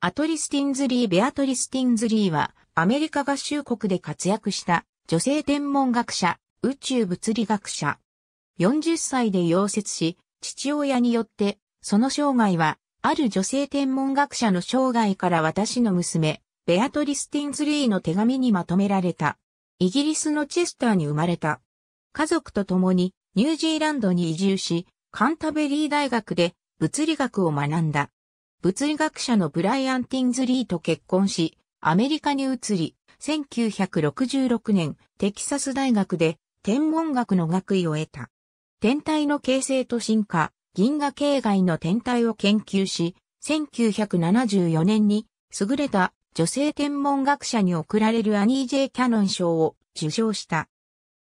アトリスティンズリー・ベアトリスティンズリーは、アメリカ合衆国で活躍した女性天文学者、宇宙物理学者。40歳で溶接し、父親によって、その生涯は、ある女性天文学者の生涯から私の娘、ベアトリス・ティンズリーの手紙にまとめられた。イギリスのチェスターに生まれた。家族と共にニュージーランドに移住し、カンタベリー大学で物理学を学んだ。物理学者のブライアン・ティンズリーと結婚し、アメリカに移り、1966年、テキサス大学で天文学の学位を得た。天体の形成と進化、銀河系外の天体を研究し、1974年に優れた女性天文学者に贈られるアニー・ジェイ・キャノン賞を受賞した。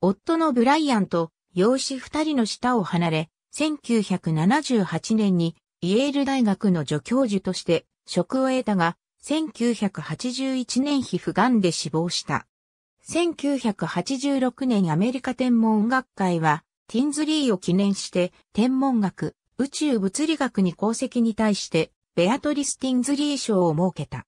夫のブライアンと養子二人の下を離れ、1978年にイエール大学の助教授として職を得たが、1981年皮膚がんで死亡した。1986年アメリカ天文学会は、ティンズリーを記念して、天文学、宇宙物理学に功績に対して、ベアトリス・ティンズリー賞を設けた。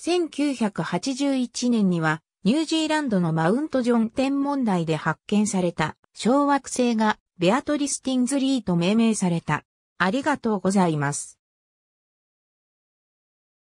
1981年には、ニュージーランドのマウントジョン天文台で発見された小惑星がベアトリス・ティンズリーと命名された。ありがとうございます。